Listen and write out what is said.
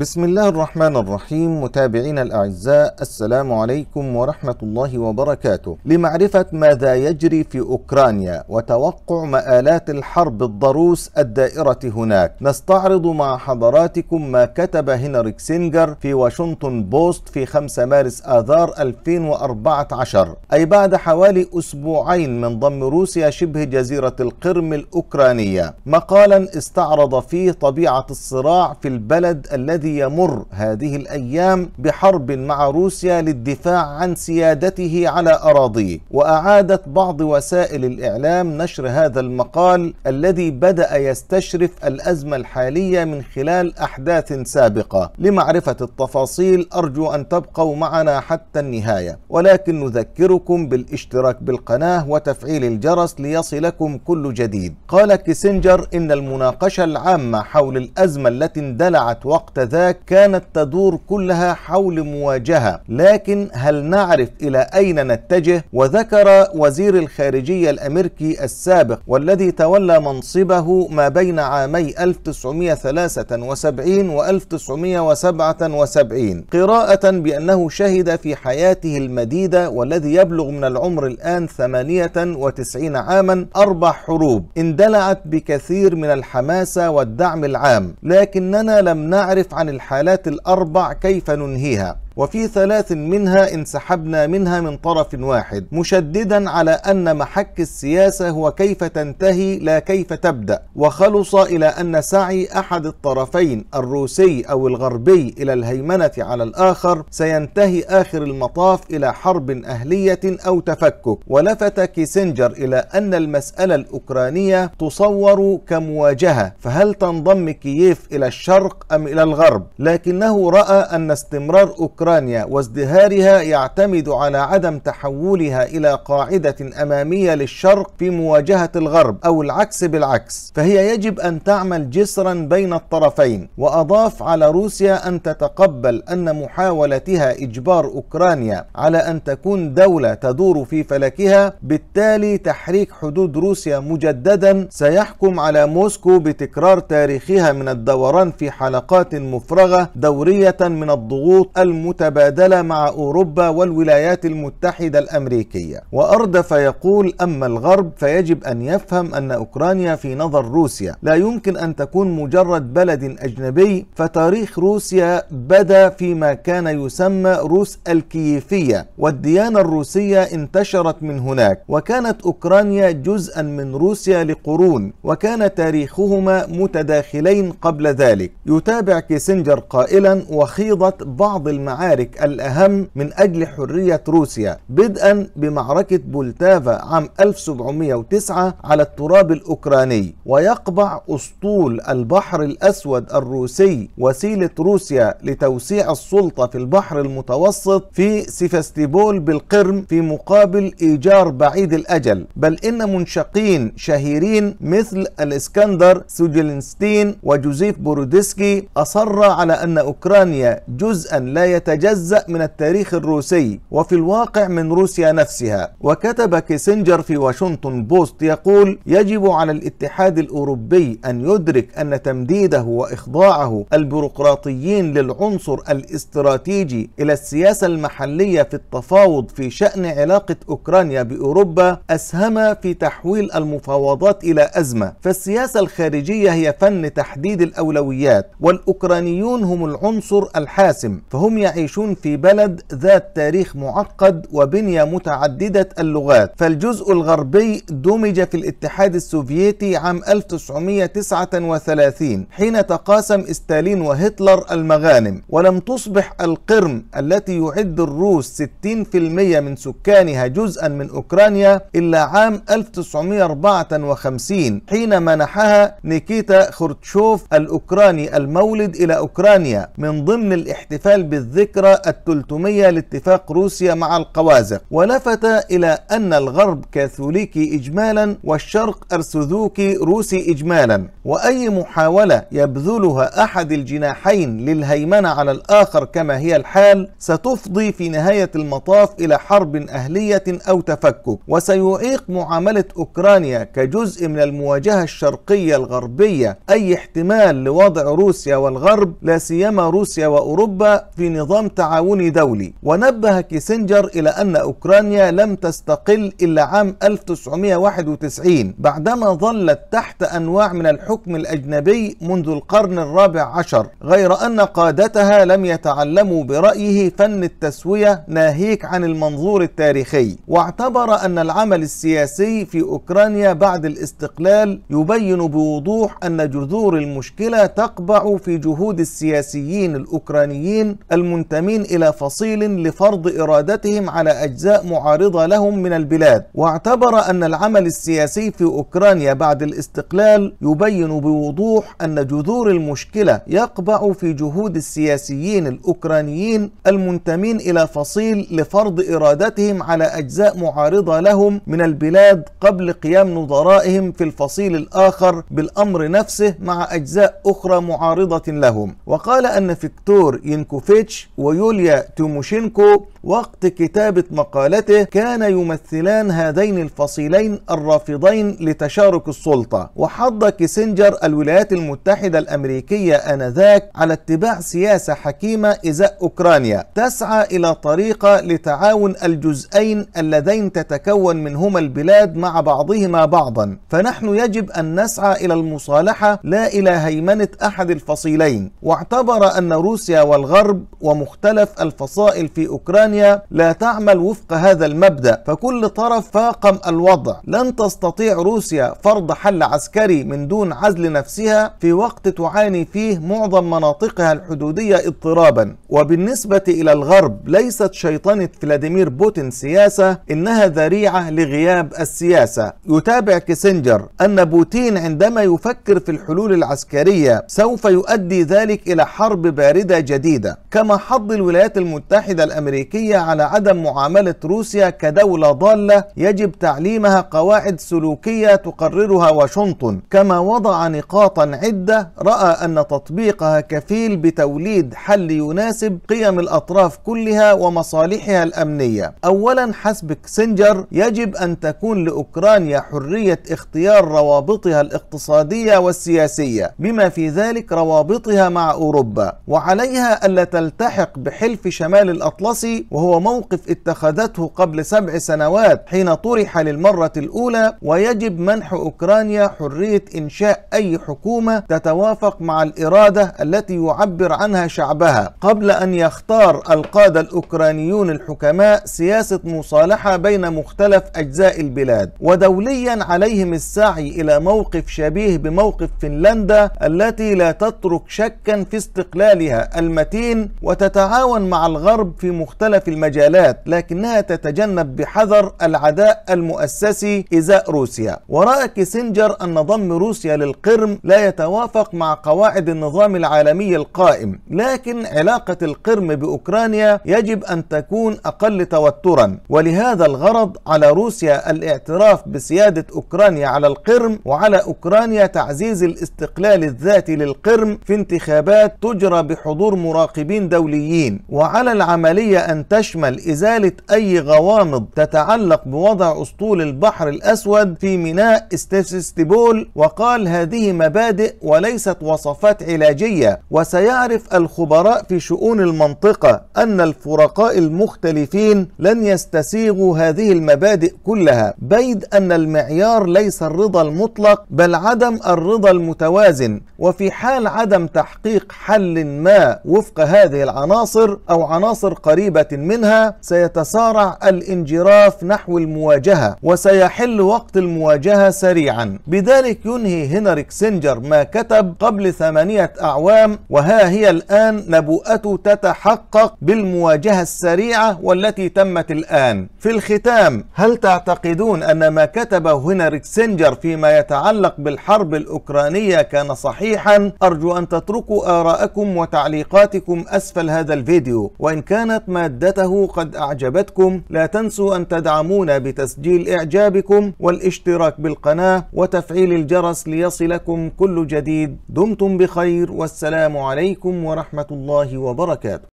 بسم الله الرحمن الرحيم متابعينا الأعزاء السلام عليكم ورحمة الله وبركاته لمعرفة ماذا يجري في أوكرانيا وتوقع مآلات الحرب الضروس الدائرة هناك نستعرض مع حضراتكم ما كتب هنريك سينجر في واشنطن بوست في 5 مارس آذار 2014 أي بعد حوالي أسبوعين من ضم روسيا شبه جزيرة القرم الأوكرانية مقالا استعرض فيه طبيعة الصراع في البلد الذي الذي يمر هذه الايام بحرب مع روسيا للدفاع عن سيادته على اراضيه واعادت بعض وسائل الاعلام نشر هذا المقال الذي بدا يستشرف الازمه الحاليه من خلال احداث سابقه لمعرفه التفاصيل ارجو ان تبقوا معنا حتى النهايه ولكن نذكركم بالاشتراك بالقناه وتفعيل الجرس ليصلكم كل جديد قال كيسنجر ان المناقشه العامه حول الازمه التي اندلعت وقت ذلك كانت تدور كلها حول مواجهة لكن هل نعرف إلى أين نتجه وذكر وزير الخارجية الأمريكي السابق والذي تولى منصبه ما بين عامي 1973 و 1977 قراءة بأنه شهد في حياته المديدة والذي يبلغ من العمر الآن 98 عاما أربع حروب اندلعت بكثير من الحماسة والدعم العام لكننا لم نعرف عن الحالات الأربع كيف ننهيها وفي ثلاث منها انسحبنا منها من طرف واحد مشددا على أن محك السياسة هو كيف تنتهي لا كيف تبدأ وخلص إلى أن سعي أحد الطرفين الروسي أو الغربي إلى الهيمنة على الآخر سينتهي آخر المطاف إلى حرب أهلية أو تفكك ولفت كيسنجر إلى أن المسألة الأوكرانية تصور كمواجهة فهل تنضم كييف إلى الشرق أم إلى الغرب لكنه رأى أن استمرار أوكرانيا أوكرانيا وازدهارها يعتمد على عدم تحولها إلى قاعدة أمامية للشرق في مواجهة الغرب أو العكس بالعكس فهي يجب أن تعمل جسرا بين الطرفين وأضاف على روسيا أن تتقبل أن محاولتها إجبار أوكرانيا على أن تكون دولة تدور في فلكها بالتالي تحريك حدود روسيا مجددا سيحكم على موسكو بتكرار تاريخها من الدوران في حلقات مفرغة دورية من الضغوط المجددة متبادلة مع أوروبا والولايات المتحدة الأمريكية وأردف يقول أما الغرب فيجب أن يفهم أن أوكرانيا في نظر روسيا لا يمكن أن تكون مجرد بلد أجنبي فتاريخ روسيا بدا فيما كان يسمى روس الكييفية والديانة الروسية انتشرت من هناك وكانت أوكرانيا جزءا من روسيا لقرون وكان تاريخهما متداخلين قبل ذلك يتابع كيسنجر قائلا وخيضت بعض المعارك المعارك الأهم من أجل حرية روسيا بدءا بمعركة بولتافا عام 1709 على التراب الأوكراني ويقبع أسطول البحر الأسود الروسي وسيلة روسيا لتوسيع السلطة في البحر المتوسط في سيفاستيبول بالقرم في مقابل إيجار بعيد الأجل بل إن منشقين شهيرين مثل الإسكندر سوجلينستين وجوزيف بورودسكي أصر على أن أوكرانيا جزءا لا يتم تتجزأ من التاريخ الروسي وفي الواقع من روسيا نفسها وكتب كيسنجر في واشنطن بوست يقول يجب على الاتحاد الأوروبي أن يدرك أن تمديده وإخضاعه البيروقراطيين للعنصر الاستراتيجي إلى السياسة المحلية في التفاوض في شأن علاقة أوكرانيا بأوروبا أسهم في تحويل المفاوضات إلى أزمة فالسياسة الخارجية هي فن تحديد الأولويات والأوكرانيون هم العنصر الحاسم فهم يعيشون يعيشون في بلد ذات تاريخ معقد وبنية متعددة اللغات فالجزء الغربي دمج في الاتحاد السوفيتي عام 1939 حين تقاسم ستالين وهتلر المغانم ولم تصبح القرم التي يعد الروس 60% من سكانها جزءا من أوكرانيا إلا عام 1954 حين منحها نيكيتا خورتشوف الأوكراني المولد إلى أوكرانيا من ضمن الاحتفال بالذكر الفكرة التلتمية لاتفاق روسيا مع القوازق ولفت إلى أن الغرب كاثوليكي إجمالا والشرق أرثوذكسي روسي إجمالا وأي محاولة يبذلها أحد الجناحين للهيمنة على الآخر كما هي الحال ستفضي في نهاية المطاف إلى حرب أهلية أو تفكك وسيعيق معاملة أوكرانيا كجزء من المواجهة الشرقية الغربية أي احتمال لوضع روسيا والغرب لا سيما روسيا وأوروبا في نظام نظام تعاوني دولي ونبه كيسنجر إلى أن أوكرانيا لم تستقل إلا عام 1991 بعدما ظلت تحت أنواع من الحكم الأجنبي منذ القرن الرابع عشر غير أن قادتها لم يتعلموا برأيه فن التسوية ناهيك عن المنظور التاريخي واعتبر أن العمل السياسي في أوكرانيا بعد الاستقلال يبين بوضوح أن جذور المشكلة تقبع في جهود السياسيين الأوكرانيين المنتجين تميل إلى فصيل لفرض إرادتهم على أجزاء معارضة لهم من البلاد واعتبر أن العمل السياسي في أوكرانيا بعد الاستقلال يبين بوضوح أن جذور المشكلة يقبع في جهود السياسيين الأوكرانيين المنتمين إلى فصيل لفرض إرادتهم على أجزاء معارضة لهم من البلاد قبل قيام نظرائهم في الفصيل الآخر بالأمر نفسه مع أجزاء أخرى معارضة لهم وقال أن فيكتور ينكوفيتش ويوليا تيموشينكو وقت كتابة مقالته كان يمثلان هذين الفصيلين الرافضين لتشارك السلطة وحض كيسنجر الولايات المتحدة الأمريكية آنذاك على اتباع سياسة حكيمة إزاء أوكرانيا تسعى إلى طريقة لتعاون الجزئين اللذين تتكون منهما البلاد مع بعضهما بعضا فنحن يجب أن نسعى إلى المصالحة لا إلى هيمنة أحد الفصيلين واعتبر أن روسيا والغرب ومخ مختلف الفصائل في أوكرانيا لا تعمل وفق هذا المبدأ فكل طرف فاقم الوضع لن تستطيع روسيا فرض حل عسكري من دون عزل نفسها في وقت تعاني فيه معظم مناطقها الحدودية اضطرابا وبالنسبة إلى الغرب ليست شيطنة فلاديمير بوتين سياسة إنها ذريعة لغياب السياسة يتابع كيسنجر أن بوتين عندما يفكر في الحلول العسكرية سوف يؤدي ذلك إلى حرب باردة جديدة كما حضر رد الولايات المتحدة الأمريكية على عدم معاملة روسيا كدولة ضالة يجب تعليمها قواعد سلوكية تقررها واشنطن كما وضع نقاطا عدة رأى أن تطبيقها كفيل بتوليد حل يناسب قيم الأطراف كلها ومصالحها الأمنية أولا حسب كسنجر يجب أن تكون لأوكرانيا حرية اختيار روابطها الاقتصادية والسياسية بما في ذلك روابطها مع أوروبا وعليها ألا تلتحق لاحق بحلف شمال الأطلسي وهو موقف اتخذته قبل سبع سنوات حين طرح للمرة الأولى ويجب منح أوكرانيا حرية إنشاء أي حكومة تتوافق مع الإرادة التي يعبر عنها شعبها قبل أن يختار القادة الأوكرانيون الحكماء سياسة مصالحة بين مختلف أجزاء البلاد ودوليا عليهم السعي إلى موقف شبيه بموقف فنلندا التي لا تترك شكا في استقلالها المتين وتت تتعاون مع الغرب في مختلف المجالات لكنها تتجنب بحذر العداء المؤسسي إزاء روسيا ورأى كيسنجر أن ضم روسيا للقرم لا يتوافق مع قواعد النظام العالمي القائم لكن علاقة القرم بأوكرانيا يجب أن تكون أقل توترا ولهذا الغرض على روسيا الاعتراف بسيادة أوكرانيا على القرم وعلى أوكرانيا تعزيز الاستقلال الذاتي للقرم في انتخابات تجرى بحضور مراقبين دوليين الدوليين وعلى العملية أن تشمل إزالة أي غوامض تتعلق بوضع أسطول البحر الأسود في ميناء استيفستيبول وقال هذه مبادئ وليست وصفات علاجية وسيعرف الخبراء في شؤون المنطقة أن الفرقاء المختلفين لن يستسيغوا هذه المبادئ كلها بيد أن المعيار ليس الرضا المطلق بل عدم الرضا المتوازن وفي حال عدم تحقيق حل ما وفق هذه العناصر عناصر أو عناصر قريبة منها سيتسارع الانجراف نحو المواجهة وسيحل وقت المواجهة سريعا بذلك ينهي هنريك كسنجر ما كتب قبل ثمانية أعوام وها هي الآن نبوءته تتحقق بالمواجهة السريعة والتي تمت الآن في الختام هل تعتقدون أن ما كتبه هنريك كسنجر فيما يتعلق بالحرب الأوكرانية كان صحيحا أرجو أن تتركوا آراءكم وتعليقاتكم أسفل هذا هذا الفيديو وإن كانت مادته قد أعجبتكم لا تنسوا أن تدعمونا بتسجيل إعجابكم والاشتراك بالقناة وتفعيل الجرس ليصلكم كل جديد دمتم بخير والسلام عليكم ورحمة الله وبركاته